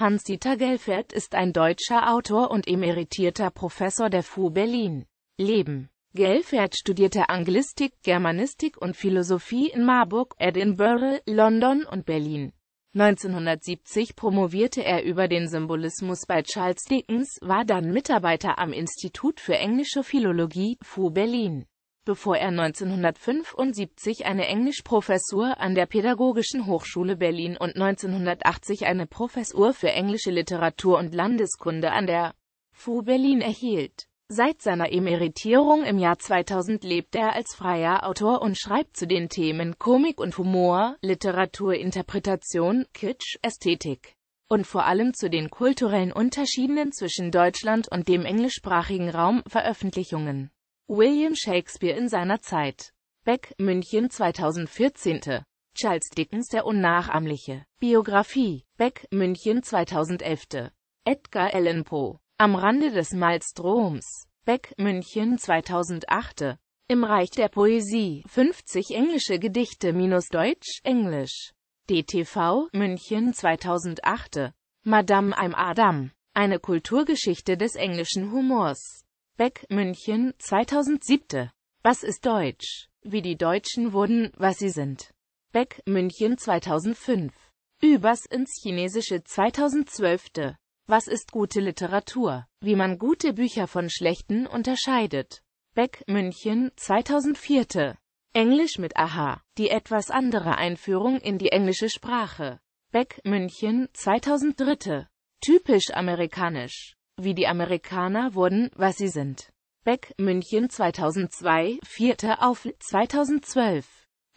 Hans-Dieter Gelfert ist ein deutscher Autor und emeritierter Professor der FU Berlin. Leben Gelfert studierte Anglistik, Germanistik und Philosophie in Marburg, Edinburgh, London und Berlin. 1970 promovierte er über den Symbolismus bei Charles Dickens, war dann Mitarbeiter am Institut für englische Philologie, FU Berlin bevor er 1975 eine Englischprofessur an der Pädagogischen Hochschule Berlin und 1980 eine Professur für englische Literatur und Landeskunde an der FU Berlin erhielt. Seit seiner Emeritierung im Jahr 2000 lebt er als freier Autor und schreibt zu den Themen Komik und Humor, Literatur, Interpretation, Kitsch, Ästhetik und vor allem zu den kulturellen Unterschieden zwischen Deutschland und dem englischsprachigen Raum Veröffentlichungen. William Shakespeare in seiner Zeit. Beck, München 2014. Charles Dickens der Unnachahmliche. Biografie. Beck, München 2011. Edgar Allan Poe. Am Rande des Malstroms. Beck, München 2008. Im Reich der Poesie. 50 englische Gedichte minus Deutsch, Englisch. DTV, München 2008. Madame I'm Adam. Eine Kulturgeschichte des englischen Humors. Beck, München, 2007. Was ist Deutsch? Wie die Deutschen wurden, was sie sind. Beck, München 2005. Übers ins Chinesische 2012. Was ist gute Literatur? Wie man gute Bücher von schlechten unterscheidet. Beck, München 2004. Englisch mit Aha. Die etwas andere Einführung in die englische Sprache. Beck, München 2003. Typisch amerikanisch wie die Amerikaner wurden, was sie sind. Beck, München 2002, 4. auf 2012.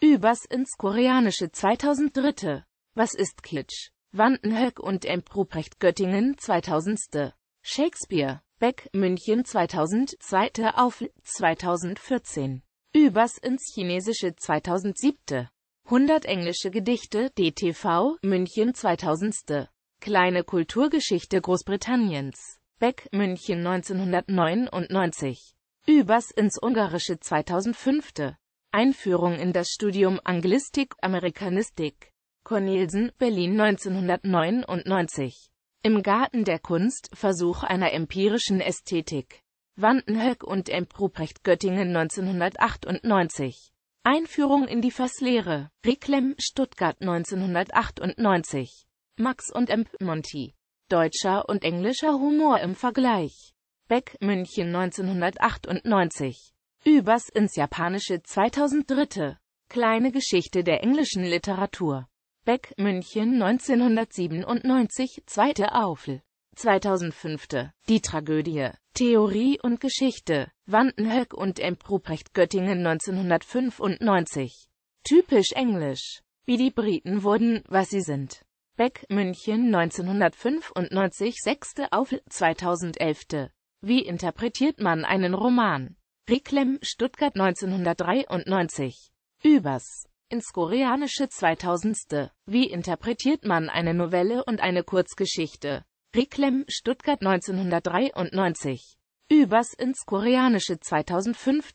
Übers ins Koreanische 2003. Was ist Klitsch? Vandenhöck und M. Ruprecht Göttingen 2000. Shakespeare. Beck, München 2002. auf 2014. Übers ins Chinesische 2007. 100 englische Gedichte, DTV, München 2000. Kleine Kulturgeschichte Großbritanniens. Beck, München 1999. Übers ins Ungarische 2005. Einführung in das Studium Anglistik, Amerikanistik. Cornelsen, Berlin 1999. Im Garten der Kunst, Versuch einer empirischen Ästhetik. Vandenhöck und M. Ruprecht Göttingen 1998. Einführung in die Fasslehre. Reclem, Stuttgart 1998. Max und M. Monti deutscher und englischer Humor im Vergleich. Beck, München 1998. Übers ins Japanische 2003. Kleine Geschichte der englischen Literatur. Beck, München 1997, zweite Aufel. 2005. Die Tragödie. Theorie und Geschichte. Vandenhöck und M. Ruprecht Göttingen 1995. Typisch Englisch. Wie die Briten wurden, was sie sind. Beck, München 1995, 6. auf 2011. Wie interpretiert man einen Roman? Reclem, Stuttgart 1993. Übers. Ins Koreanische 2000. Wie interpretiert man eine Novelle und eine Kurzgeschichte? Reclem, Stuttgart 1993. Übers ins Koreanische 2005.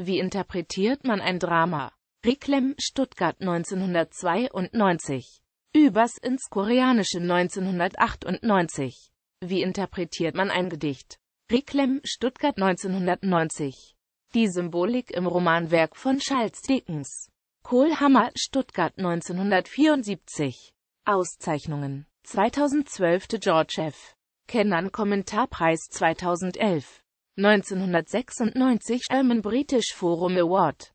Wie interpretiert man ein Drama? Reclem, Stuttgart 1992. Übers ins Koreanische 1998. Wie interpretiert man ein Gedicht? Reclam, Stuttgart 1990. Die Symbolik im Romanwerk von Charles Dickens. Kohlhammer, Stuttgart 1974. Auszeichnungen 2012 de George F. Kennan Kommentarpreis 2011. 1996 Sherman British Forum Award